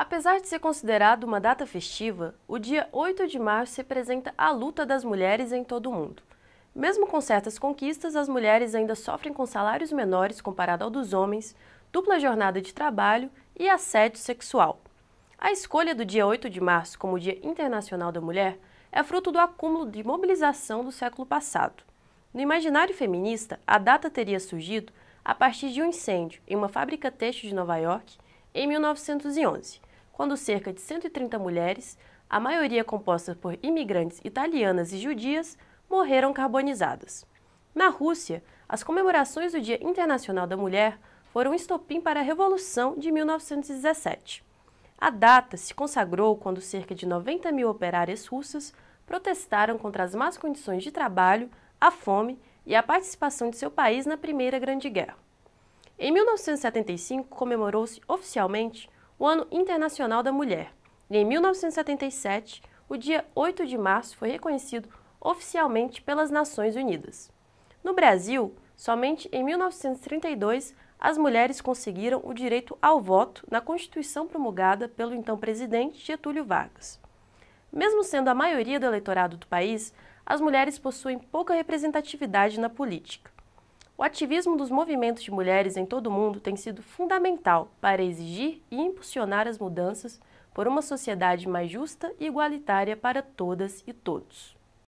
Apesar de ser considerado uma data festiva, o dia 8 de março representa a luta das mulheres em todo o mundo. Mesmo com certas conquistas, as mulheres ainda sofrem com salários menores comparado ao dos homens, dupla jornada de trabalho e assédio sexual. A escolha do dia 8 de março como Dia Internacional da Mulher é fruto do acúmulo de mobilização do século passado. No imaginário feminista, a data teria surgido a partir de um incêndio em uma fábrica têxtil de Nova York em 1911 quando cerca de 130 mulheres, a maioria composta por imigrantes italianas e judias, morreram carbonizadas. Na Rússia, as comemorações do Dia Internacional da Mulher foram um estopim para a Revolução de 1917. A data se consagrou quando cerca de 90 mil operárias russas protestaram contra as más condições de trabalho, a fome e a participação de seu país na Primeira Grande Guerra. Em 1975, comemorou-se oficialmente o Ano Internacional da Mulher. E em 1977, o dia 8 de março foi reconhecido oficialmente pelas Nações Unidas. No Brasil, somente em 1932 as mulheres conseguiram o direito ao voto na Constituição promulgada pelo então presidente Getúlio Vargas. Mesmo sendo a maioria do eleitorado do país, as mulheres possuem pouca representatividade na política o ativismo dos movimentos de mulheres em todo o mundo tem sido fundamental para exigir e impulsionar as mudanças por uma sociedade mais justa e igualitária para todas e todos.